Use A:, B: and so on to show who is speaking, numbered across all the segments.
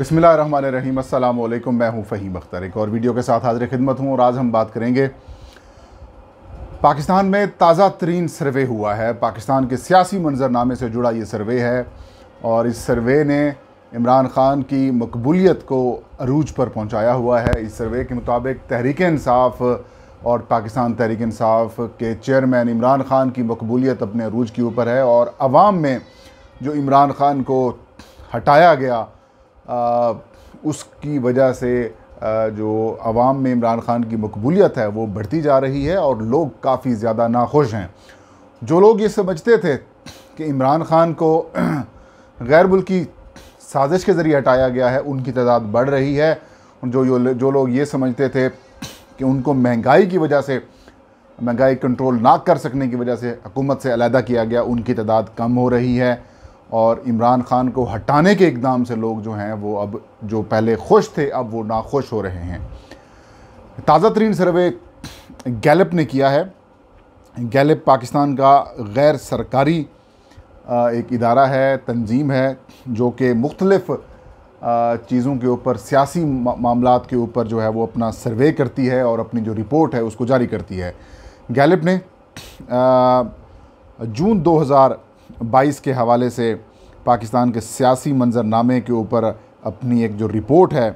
A: बसमिल मैं हूं फ़हीम अख्तर एक और वीडियो के साथ हाजिर खिदमत हूं और आज हम बात करेंगे पाकिस्तान में ताज़ा तरीन सर्वे हुआ है पाकिस्तान के सियासी मंजरनामे से जुड़ा ये सर्वे है और इस सर्वे ने इमरान खान की मकबूलीत को अरूज पर पहुंचाया हुआ है इस सर्वे के मुताबिक तहरीक इंसाफ और पाकिस्तान तहरीक इंसाफ के चेयरमैन इमरान खान की मकबूलीत अपने अरूज के ऊपर है और आवाम में जो इमरान खान को हटाया गया उसकी वजह से जो आवाम में इमरान ख़ान की मकबूलियत है वो बढ़ती जा रही है और लोग काफ़ी ज़्यादा नाखुश हैं जो लोग ये समझते थे कि इमरान ख़ान को गैर मुल्की साजिश के ज़रिए हटाया गया है उनकी तादाद बढ़ रही है जो जो लोग ये समझते थे कि उनको महंगाई की वजह से महंगाई कंट्रोल ना कर सकने की वजह से हुकूमत से अलहदा किया गया उनकी तादाद कम हो रही है और इमरान खान को हटाने के इकदाम से लोग जो हैं वो अब जो पहले खुश थे अब वो नाखुश हो रहे हैं ताज़ा तरीन सर्वे गैलप ने किया है गैलप पाकिस्तान का गैर सरकारी एक इदारा है तंजीम है जो कि मुख्तलफ़ चीज़ों के ऊपर सियासी मामला के ऊपर जो है वो अपना सर्वे करती है और अपनी जो रिपोर्ट है उसको जारी करती है गैलप ने जून हज़ार 2022 के हवाले से पाकिस्तान के सियासी मंजरनामे के ऊपर अपनी एक जो रिपोर्ट है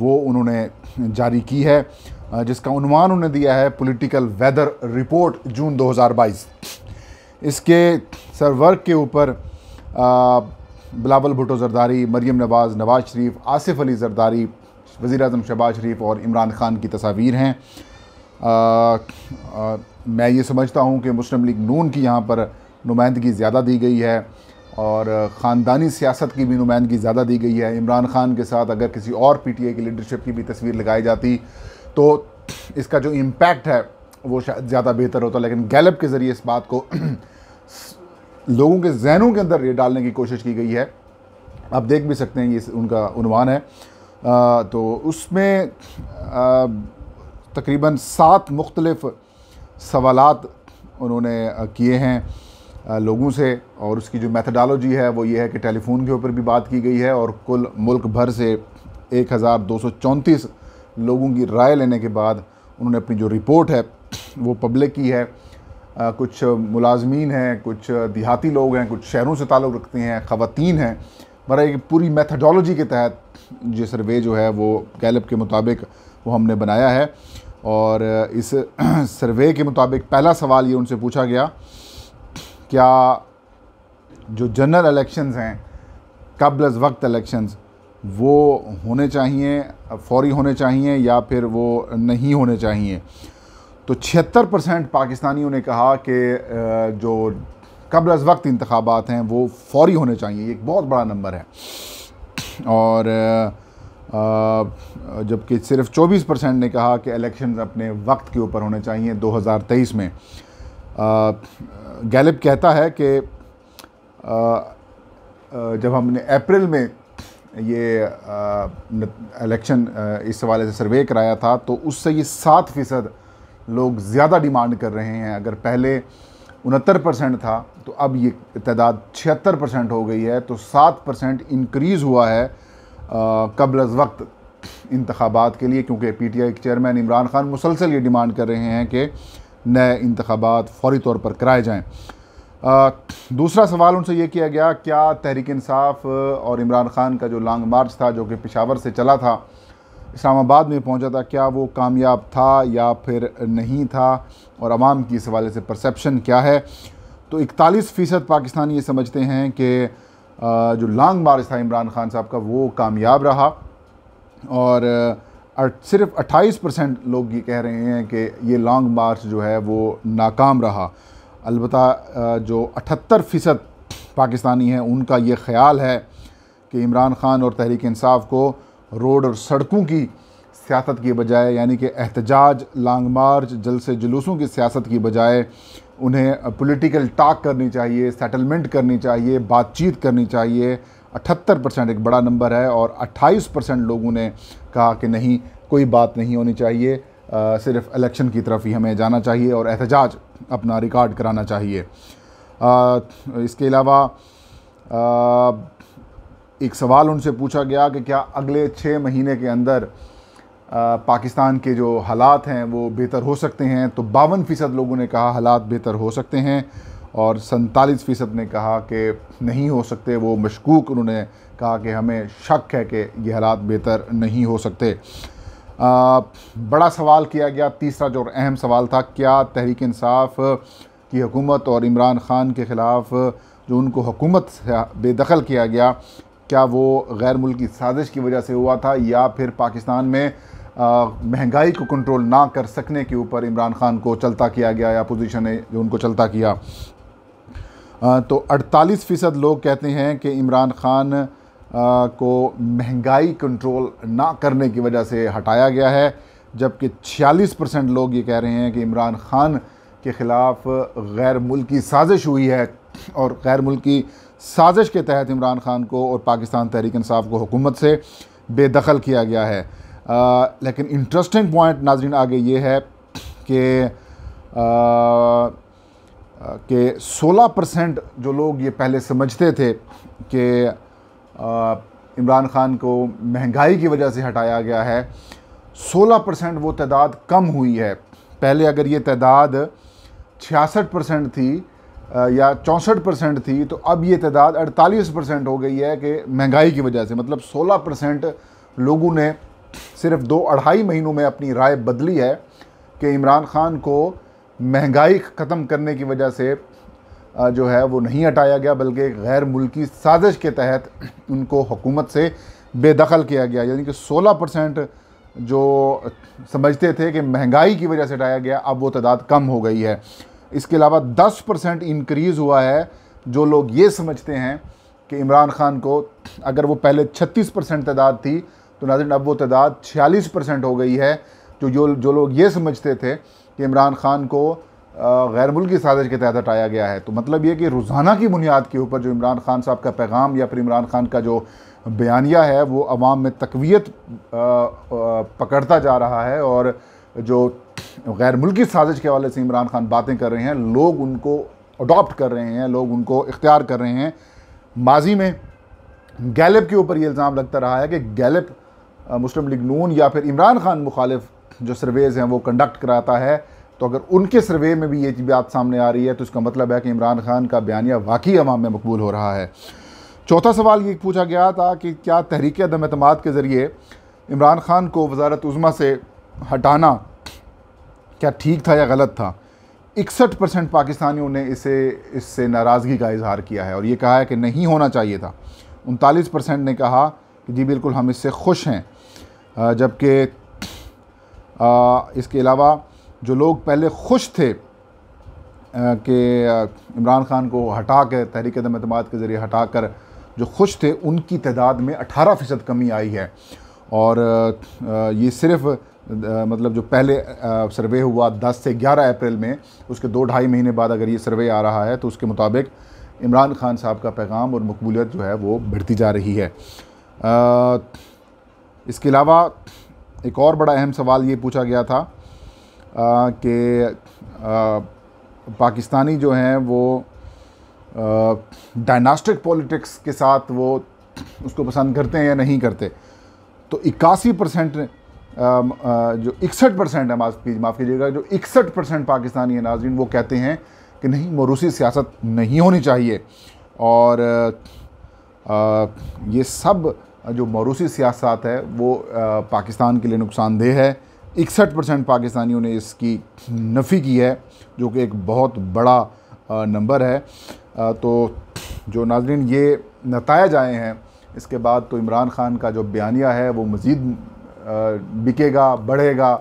A: वो उन्होंने जारी की है जिसका उन्वान उन्होंने दिया है पॉलिटिकल वेदर रिपोर्ट जून 2022 इसके सरवर्ग के ऊपर बिलावल भुटो जरदारी मरीम नवाज़ नवाज शरीफ आसिफ अली जरदारी वज़ी अजम शहबाज शरीफ और इमरान ख़ान की तस्वीर हैं आ, आ, मैं ये समझता हूँ कि मुस्लिम लीग नून की यहाँ पर नुमाइंदगी ज़्यादा दी गई है और ख़ानदानी सियासत की भी नुमाइंदगी ज़्यादा दी गई है इमरान खान के साथ अगर किसी और पीटीए की लीडरशिप की भी तस्वीर लगाई जाती तो इसका जो इम्पैक्ट है वो शायद ज़्यादा बेहतर होता लेकिन गैलप के ज़रिए इस बात को लोगों के जहनों के अंदर ये डालने की कोशिश की गई है आप देख भी सकते हैं ये उनका उनवान है आ, तो उसमें तकरीबन सात मुख्तलफ़ सवाल उन्होंने किए हैं लोगों से और उसकी जो मैथडालॉजी है वो ये है कि टेलीफोन के ऊपर भी बात की गई है और कुल मुल्क भर से एक लोगों की राय लेने के बाद उन्होंने अपनी जो रिपोर्ट है वो पब्लिक की है आ, कुछ मुलाजमीन हैं कुछ देहाती लोग हैं कुछ शहरों से ताल्लुक़ रखते हैं ख़वान हैं मगर एक पूरी मैथडोलॉजी के तहत ये सर्वे जो है वो गैलप के मुताबिक वो हमने बनाया है और इस सर्वे के मुताबिक पहला सवाल ये उनसे पूछा गया क्या जो जनरल इलेक्शंस हैं कबल वक्त इलेक्शंस वो होने चाहिए फौरी होने चाहिए या फिर वो नहीं होने चाहिए तो छिहत्तर परसेंट पाकिस्तानियों ने कहा कि जो कबल वक्त इंतबात हैं वो फौरी होने चाहिए एक बहुत बड़ा नंबर है और जबकि सिर्फ 24 परसेंट ने कहा कि इलेक्शन अपने वक्त के ऊपर होने चाहिए 2023 में गैलिप कहता है कि जब हमने अप्रैल में ये इलेक्शन इस हवाले से सर्वे कराया था तो उससे ये सात फ़ीसद लोग ज़्यादा डिमांड कर रहे हैं अगर पहले उनहत्तर परसेंट था तो अब ये तादाद छिहत्तर परसेंट हो गई है तो सात परसेंट इनक्रीज़ हुआ है कबल वक्त इंतबात के लिए क्योंकि पी टी आई के चेयरमैन इमरान खान मुसलसल ये डिमांड कर रहे हैं कि नए इंतबात फौरी तौर पर कराए जाएँ दूसरा सवाल उनसे ये किया गया क्या तहरीक इंसाफ और इमरान खान का जो लॉन्ग मार्च था जो कि पिशावर से चला था इस्लामाबाद में पहुंचा था क्या वो कामयाब था या फिर नहीं था और आवाम की इस हवाले से परसेप्शन क्या है तो इकतालीस फ़ीसद पाकिस्तानी ये समझते हैं कि जो लॉन्ग मार्च था इमरान खान साहब का वो कामयाब रहा और सिर्फ 28 परसेंट लोग ये कह रहे हैं कि ये लॉन्ग मार्च जो है वो नाकाम रहा अलबत् जो अठहत्तर फ़ीसद पाकिस्तानी हैं उनका ये ख्याल है कि इमरान ख़ान और तहरीक इंसाफ को रोड और सड़कों की सियासत की बजाय यानी कि एहतजाज लॉन्ग मार्च जलसे जुलूसों की सियासत की बजाय उन्हें पॉलिटिकल टाक करनी चाहिए सेटलमेंट करनी चाहिए बातचीत करनी चाहिए अठहत्तर परसेंट एक बड़ा नंबर है और अट्ठाईस परसेंट लोगों ने कहा कि नहीं कोई बात नहीं होनी चाहिए आ, सिर्फ इलेक्शन की तरफ ही हमें जाना चाहिए और एहतजाज अपना रिकॉर्ड कराना चाहिए आ, इसके अलावा एक सवाल उनसे पूछा गया कि क्या अगले छः महीने के अंदर आ, पाकिस्तान के जो हालात हैं वो बेहतर हो सकते हैं तो बावन फ़ीसद लोगों ने कहा हालात बेहतर हो सकते हैं और सैंतालीस फ़ीसद ने कहा कि नहीं हो सकते वो मशकूक उन्होंने कहा कि हमें शक है कि ये हालात बेहतर नहीं हो सकते आ, बड़ा सवाल किया गया तीसरा जो अहम सवाल था क्या तहरीक इंसाफ की हुकूमत और इमरान ख़ान के ख़िलाफ़ जो उनको हुकूमत बेदखल किया गया क्या वो गैर मुल्की साजिश की वजह से हुआ था या फिर पाकिस्तान में महंगाई को कंट्रोल ना कर सकने के ऊपर इमरान खान को चलता किया गया या पोजीशन ने जो उनको चलता किया तो 48 फ़ीसद लोग कहते हैं कि इमरान खान को महंगाई कंट्रोल ना करने की वजह से हटाया गया है जबकि 46 परसेंट लोग ये कह रहे हैं कि इमरान खान के ख़िलाफ़ गैर मुल्की साजिश हुई है और गैर मुल्की साजिश के तहत इमरान खान को और पाकिस्तान तहरीक इंसाफ को हुकूमत से बेदखल किया गया है आ, लेकिन इंटरेस्टिंग पॉइंट नाजरीन आगे ये है कि कि 16 परसेंट जो लोग ये पहले समझते थे कि इमरान खान को महंगाई की वजह से हटाया गया है 16 परसेंट वो तादाद कम हुई है पहले अगर ये तादाद छियासठ परसेंट थी या चौंसठ परसेंट थी तो अब ये तादाद 48 परसेंट हो गई है कि महंगाई की वजह से मतलब 16 परसेंट लोगों ने सिर्फ दो अढ़ाई महीनों में अपनी राय बदली है कि इमरान खान को महंगाई ख़त्म करने की वजह से जो है वो नहीं हटाया गया बल्कि गैर मुल्की साजिश के तहत उनको हुकूमत से बेदखल किया गया यानी कि 16 परसेंट जो समझते थे कि महंगाई की वजह से हटाया गया अब वो तादाद कम हो गई है इसके अलावा 10 परसेंट इनक्रीज़ हुआ है जो लोग ये समझते हैं कि इमरान खान को अगर वो पहले 36 परसेंट तादाद थी तो नाजन अब वो तादाद छियालीस परसेंट हो गई है जो जो जो लोग ये समझते थे कि इमरान खान को गैर मुल्की साजिश के तहत हटाया गया है तो मतलब ये कि रोज़ाना की बुनियाद के ऊपर जो इमरान खान साहब का पैगाम या फिर इमरान खान का जो बयानिया है वो अवाम में तकवीत पकड़ता जा रहा है और जो गैर मुल्की साजिश के हवाले से इमरान खान बातें कर रहे हैं लोग उनको अडॉप्ट कर रहे हैं लोग उनको इख्तियार कर रहे हैं माजी में गैलप के ऊपर ये इल्ज़ाम लगता रहा है कि गैलप मुस्लिम लीग नून या फिर इमरान खान मुखालिफ जो सर्वेज़ हैं वो कंडक्ट कराता है तो अगर उनके सर्वे में भी ये बात सामने आ रही है तो इसका मतलब है कि इमरान खान का बयानिया वाकई अवाम में मकबूल हो रहा है चौथा सवाल ये पूछा गया था कि क्या तहरीक अदम अतमाद के ज़रिए इमरान खान को वजारत उज़मा से हटाना क्या ठीक था या गलत था इकसठ परसेंट पाकिस्तानियों ने इसे इससे नाराज़गी का इजहार किया है और ये कहा है कि नहीं होना चाहिए था उनतालीस परसेंट ने कहा कि जी बिल्कुल हम इससे खुश हैं जबकि आ, इसके अलावा जो लोग पहले खुश थे कि इमरान खान को हटा कर तहरीक दम अतम के ज़रिए हटा कर जो खुश थे उनकी तादाद में अठारह फ़ीसद कमी आई है और ये सिर्फ मतलब जो पहले सर्वे हुआ 10 से 11 अप्रैल में उसके दो ढाई महीने बाद अगर ये सर्वे आ रहा है तो उसके मुताबिक इमरान खान साहब का पैगाम और मकबूलियत जो है वो बढ़ती जा रही है इसके अलावा एक और बड़ा अहम सवाल ये पूछा गया था कि पाकिस्तानी जो हैं वो डायनास्टिक पॉलिटिक्स के साथ वो उसको पसंद करते हैं या नहीं करते तो इक्यासी परसेंट जो इकसठ परसेंट है माफ माफ़ कीजिएगा जो इकसठ परसेंट पाकिस्तानी नाजरन वो कहते हैं कि नहीं मरूसी सियासत नहीं होनी चाहिए और आ, ये सब जो मौरूसी सियासत है वो पाकिस्तान के लिए नुकसानदेह है इकसठ परसेंट पाकिस्तानियों ने इसकी नफ़ी की है जो कि एक बहुत बड़ा नंबर है तो जो नाजरीन ये नतज आए हैं इसके बाद तो इमरान ख़ान का जो बयानिया है वो मज़ीद बिकेगा बढ़ेगा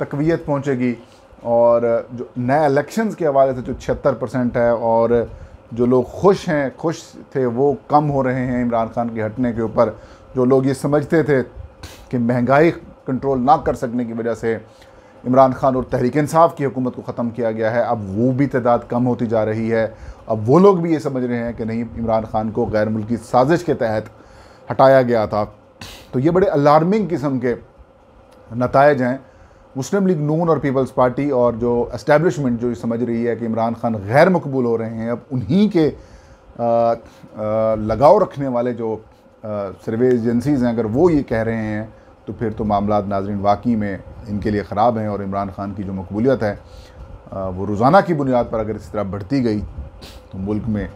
A: तकवीत पहुँचेगी और जो नए इलेक्शंस के हवाले से जो छिहत्तर परसेंट है और जो लोग खुश हैं खुश थे वो कम हो रहे हैं इमरान खान के हटने के ऊपर जो लोग ये समझते थे कि महंगाई कंट्रोल ना कर सकने की वजह से इमरान खान और तहरीक इंसाफ की हुकूमत को ख़त्म किया गया है अब वो भी तादाद कम होती जा रही है अब वो लोग भी ये समझ रहे हैं कि नहीं इमरान खान को गैर मुल्की साजिश के तहत हटाया गया था तो ये बड़े अलार्मिंग किस्म के नतज हैं मुस्लिम लीग नून और पीपल्स पार्टी और जो इस्टेबलिशमेंट जो समझ रही है कि इमरान खान गैर मकबूल हो रहे हैं अब उन्हीं के आ, आ, लगाव रखने वाले जो सर्वे एजेंसीज़ हैं अगर वो ये कह रहे हैं तो फिर तो मामला नाजरन वाकई में इनके लिए ख़राब हैं और इमरान ख़ान की जो मकबूलियत है वो रोज़ाना की बुनियाद पर अगर इस तरह बढ़ती गई तो मुल्क में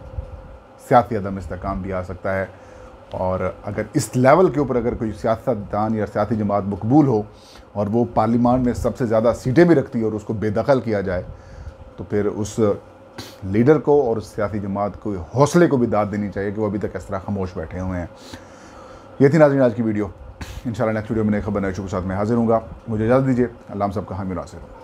A: सियासी अदम इसकाम भी आ सकता है और अगर इस लेवल के ऊपर अगर कोई सियासतदान या सियासी जमात मकबूल हो और वो पार्लीमान में सबसे ज़्यादा सीटें भी रखती है और उसको बेदखल किया जाए तो फिर उस लीडर को और उस सियासी जमात को हौसले को भी दाद देनी चाहिए कि वो अभी तक इस तरह खामोश बैठे हुए हैं ये थी नाजरीन आज की वीडियो इंशाल्लाह नेक्स्ट वीडियो में नई खबर नए के साथ मैं हाजिर हूँगा मुझे इजाज़त दीजिए अल्लाह साहब का हामी नासिर हूँ